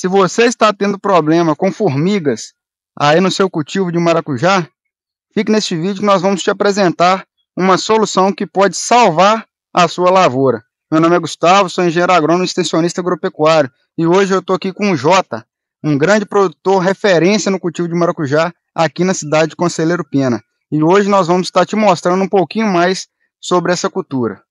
Se você está tendo problema com formigas aí no seu cultivo de maracujá, fique neste vídeo que nós vamos te apresentar uma solução que pode salvar a sua lavoura. Meu nome é Gustavo, sou engenheiro agrônomo e extensionista agropecuário e hoje eu estou aqui com o Jota, um grande produtor referência no cultivo de maracujá aqui na cidade de Conselheiro Pena. E hoje nós vamos estar te mostrando um pouquinho mais sobre essa cultura.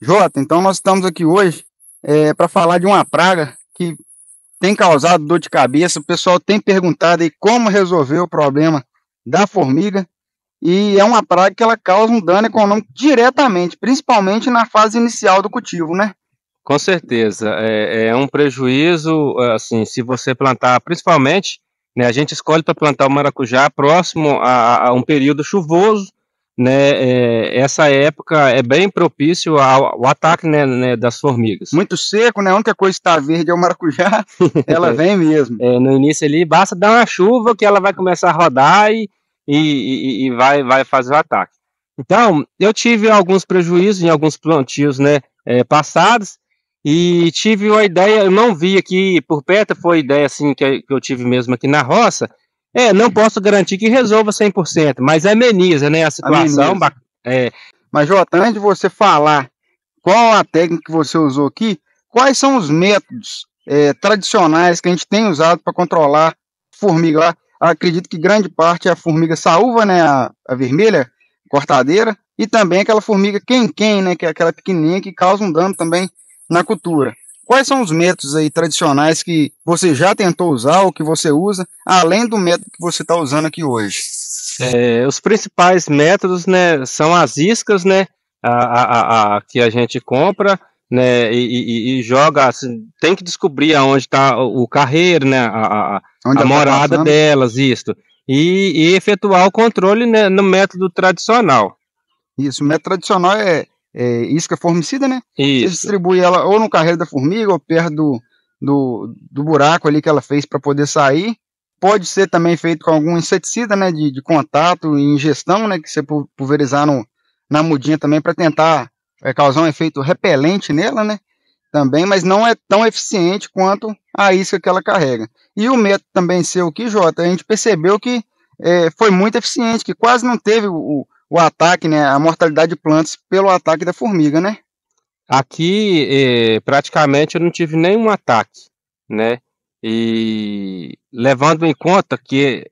Jota, então nós estamos aqui hoje é, para falar de uma praga que tem causado dor de cabeça. O pessoal tem perguntado aí como resolver o problema da formiga. E é uma praga que ela causa um dano econômico diretamente, principalmente na fase inicial do cultivo, né? Com certeza. É, é um prejuízo, assim, se você plantar, principalmente, né, a gente escolhe para plantar o maracujá próximo a, a um período chuvoso, né, é, essa época é bem propício ao, ao ataque né, né, das formigas. Muito seco, né? A única coisa que está verde é o maracujá, ela vem mesmo. É, no início ali, basta dar uma chuva que ela vai começar a rodar e, e, e vai, vai fazer o ataque. Então, eu tive alguns prejuízos em alguns plantios né, é, passados e tive uma ideia, eu não vi aqui por perto, foi ideia assim que eu tive mesmo aqui na roça, é, não posso garantir que resolva 100%, mas ameniza, né, a situação. É. Mas, Jota, antes de você falar qual a técnica que você usou aqui, quais são os métodos é, tradicionais que a gente tem usado para controlar formiga lá? Acredito que grande parte é a formiga saúva, né, a, a vermelha, cortadeira, e também aquela formiga quem-quem, né, que é aquela pequenininha que causa um dano também na cultura. Quais são os métodos aí tradicionais que você já tentou usar ou que você usa, além do método que você está usando aqui hoje? É, os principais métodos, né, são as iscas, né, a, a, a que a gente compra, né, e, e, e joga, assim, tem que descobrir aonde está o carreiro, né, a, a tá morada tá delas, isto, e, e efetuar o controle né, no método tradicional. Isso, o método tradicional é é, isca formicida, né? Isso. Você distribui ela ou no carreiro da formiga ou perto do, do, do buraco ali que ela fez para poder sair. Pode ser também feito com algum inseticida, né? De, de contato e ingestão, né? Que você pulverizar no, na mudinha também para tentar é, causar um efeito repelente nela, né? Também, mas não é tão eficiente quanto a isca que ela carrega. E o método também seu que, Jota, a gente percebeu que é, foi muito eficiente, que quase não teve o, o ataque, né, a mortalidade de plantas pelo ataque da formiga, né? Aqui, eh, praticamente, eu não tive nenhum ataque, né? E levando em conta que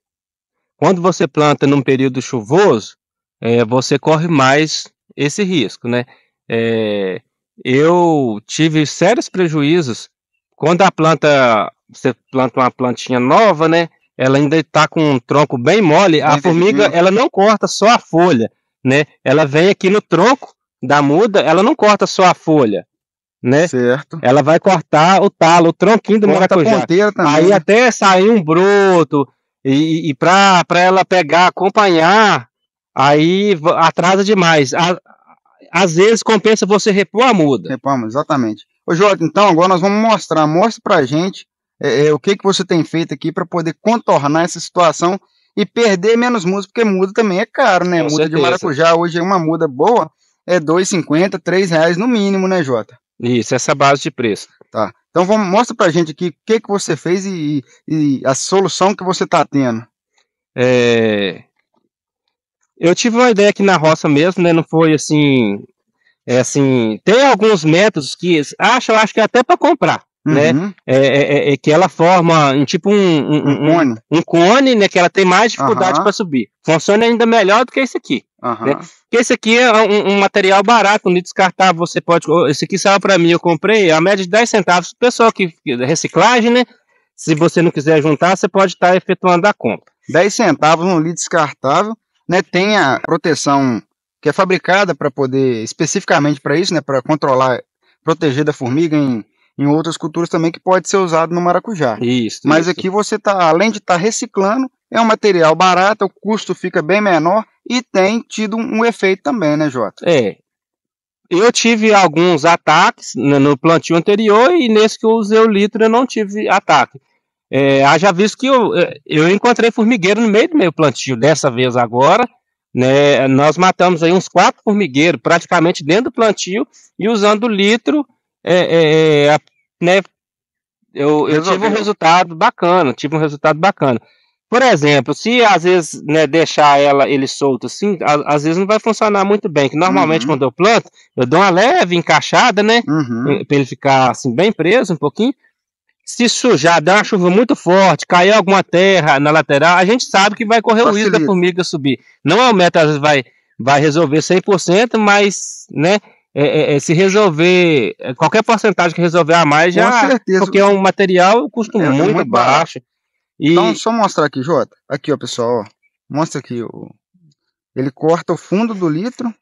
quando você planta num período chuvoso, eh, você corre mais esse risco, né? Eh, eu tive sérios prejuízos quando a planta, você planta uma plantinha nova, né? ela ainda está com um tronco bem mole, a formiga ela não corta só a folha, né? Ela vem aqui no tronco da muda, ela não corta só a folha, né? Certo. Ela vai cortar o talo, o tronquinho do corta maracujá. Aí né? até sair um broto e, e para ela pegar, acompanhar, aí atrasa demais. às vezes compensa você repor a muda. Repor, exatamente. Ô Jorge, então agora nós vamos mostrar, mostra pra gente é, é, o que, que você tem feito aqui para poder contornar essa situação e perder menos muda, porque muda também é caro, né? Com muda certeza. de maracujá, hoje é uma muda boa, é R$ 2,50, R$ reais no mínimo, né, Jota? Isso, essa é a base de preço. Tá. Então vamos, mostra pra gente aqui o que, que você fez e, e a solução que você tá tendo. É... Eu tive uma ideia aqui na roça mesmo, né? Não foi assim. É assim. Tem alguns métodos que acho, acho que é até para comprar né? Uhum. É, é, é, é, que ela forma um tipo um, um, um, cone. um cone, né? Que ela tem mais dificuldade uhum. para subir. Funciona ainda melhor do que esse aqui. Uhum. Né? Porque esse aqui é um, um material barato, no descartável. Você pode. Esse aqui saiu para mim, eu comprei a média de 10 centavos. Pessoal que reciclagem, né? Se você não quiser juntar, você pode estar tá efetuando a compra. 10 centavos no litro descartável, né? Tem a proteção que é fabricada para poder especificamente para isso, né, para controlar, proteger da formiga em em outras culturas também que pode ser usado no maracujá. Isso. Mas isso. aqui você tá, além de estar tá reciclando, é um material barato, o custo fica bem menor e tem tido um, efeito também, né, Jota? É. Eu tive alguns ataques no plantio anterior e nesse que eu usei o litro eu não tive ataque. É, haja visto que eu, é, eu encontrei formigueiro no meio do meu plantio dessa vez agora, né, nós matamos aí uns quatro formigueiros praticamente dentro do plantio e usando o litro é, é, é né, eu, eu tive um resultado bacana, tive um resultado bacana. Por exemplo, se às vezes né, deixar ela ele solto assim, a, às vezes não vai funcionar muito bem. Que normalmente uhum. quando eu planto, eu dou uma leve encaixada, né? Uhum. Para ele ficar assim bem preso um pouquinho. Se sujar, der uma chuva muito forte, cair alguma terra na lateral, a gente sabe que vai correr o risco da formiga subir. Não é o método às vezes vai vai resolver 100%, mas né, é, é, é, se resolver, é, qualquer porcentagem que resolver a mais, Com já. Certeza. Porque é um material, custo é, é, muito, muito baixo. baixo. E... Então, só mostrar aqui, Jota. Aqui, ó, pessoal. Ó. Mostra aqui. Ó. Ele corta o fundo do litro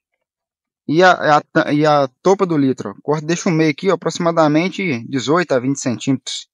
e a, a e a topa do litro. Ó. Corta, deixa o meio aqui, ó, aproximadamente 18 a 20 centímetros.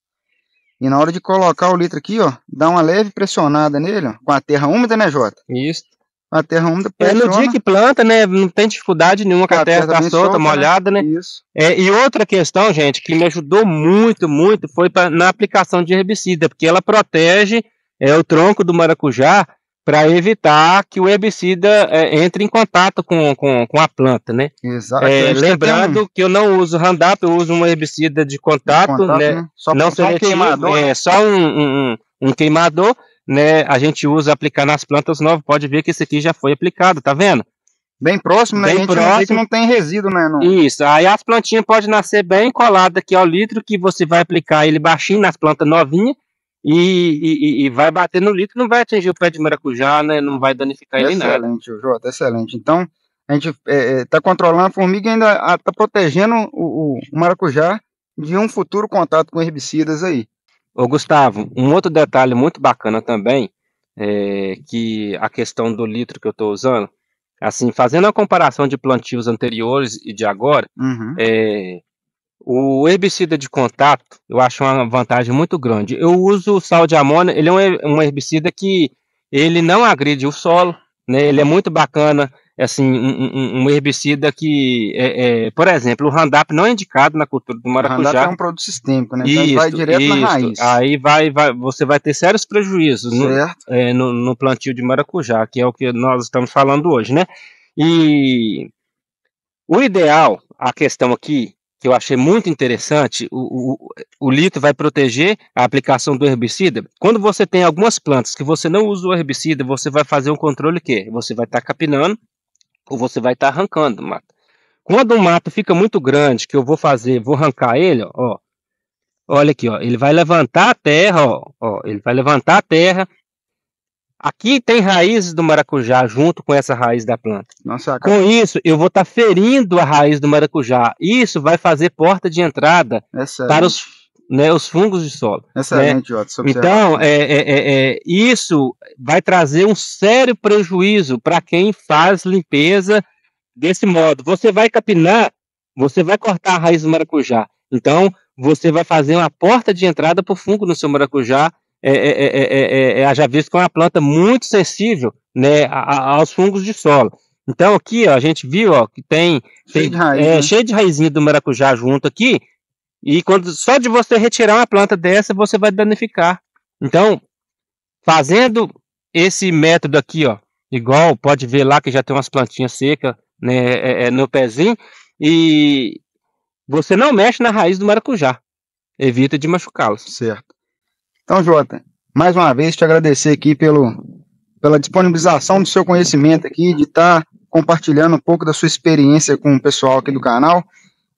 E na hora de colocar o litro aqui, ó, dá uma leve pressionada nele, ó, com a terra úmida, né, Jota? Isso. A terra úmida É no dia que planta, né? Não tem dificuldade nenhuma com a, a ah, terra, terra tá solta, né? molhada, né? Isso. É, e outra questão, gente, que me ajudou muito, muito, foi pra, na aplicação de herbicida, porque ela protege é, o tronco do maracujá para evitar que o herbicida é, entre em contato com, com, com a planta, né? Exato. É, lembrando que eu não uso Roundup, eu uso um herbicida de contato, de contato né? né? Só, não só um queimador. Né? É, só um, um, um queimador né, a gente usa aplicar nas plantas novas. Pode ver que esse aqui já foi aplicado, tá vendo? Bem próximo, né? Bem a gente próximo. que não tem resíduo, né? Não. Isso. Aí as plantinhas podem nascer bem coladas aqui ao litro, que você vai aplicar ele baixinho nas plantas novinhas e, e, e, vai bater no litro, não vai atingir o pé de maracujá, né? Não vai danificar excelente, ele nada. Excelente, Jota, excelente. Então, a gente está é, é tá controlando a formiga e ainda está ah, protegendo o, o maracujá de um futuro contato com herbicidas aí. Ô, Gustavo, um outro detalhe muito bacana também, é que a questão do litro que eu estou usando, assim, fazendo a comparação de plantios anteriores e de agora, uhum. é, o herbicida de contato, eu acho uma vantagem muito grande. Eu uso o sal de amônia, ele é um herbicida que ele não agride o solo, né? Ele é muito bacana é, assim, um, um herbicida que, é, é, por exemplo, o Roundup não é indicado na cultura do maracujá. O Roundup é um produto sistêmico, né? Então vai direto isso. na raiz. Aí vai, vai, você vai ter sérios prejuízos no, é, no, no, plantio de maracujá, que é o que nós estamos falando hoje, né? E o ideal, a questão aqui, que eu achei muito interessante, o, o, o lito vai proteger a aplicação do herbicida. Quando você tem algumas plantas que você não usa o herbicida, você vai fazer um controle que? Você vai estar tá capinando, ou você vai estar tá arrancando mato. Quando o mato fica muito grande, que eu vou fazer, vou arrancar ele, ó, olha aqui, ó, ele vai levantar a terra, ó, ó, ele vai levantar a terra. Aqui tem raízes do maracujá junto com essa raiz da planta. Nossa, com isso, eu vou estar tá ferindo a raiz do maracujá. Isso vai fazer porta de entrada é para os né, os fungos de solo. Né? Excelente, né? Watson. Então, é, é, é, é, isso vai trazer um sério prejuízo para quem faz limpeza desse modo. Você vai capinar, você vai cortar a raiz do maracujá. Então, você vai fazer uma porta de entrada para o fungo no seu maracujá. É é, é, é, já visto que é uma planta muito sensível né, a, aos fungos de solo. Então, aqui ó, a gente viu ó, que tem, cheio, tem, de raiz, né? cheio de raizinha do maracujá junto aqui. E quando só de você retirar uma planta dessa, você vai danificar. Então, fazendo esse método aqui, ó, igual pode ver lá que já tem umas plantinhas secas né, é, é, no pezinho, e você não mexe na raiz do maracujá. Evita de machucá-los. Certo. Então, Jota, mais uma vez te agradecer aqui pelo, pela disponibilização do seu conhecimento aqui, de estar tá compartilhando um pouco da sua experiência com o pessoal aqui do canal.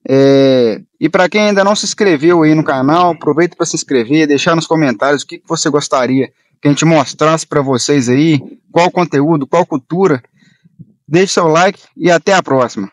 É, e para quem ainda não se inscreveu aí no canal, aproveita para se inscrever, deixar nos comentários o que, que você gostaria que a gente mostrasse para vocês aí, qual conteúdo, qual cultura. Deixe seu like e até a próxima.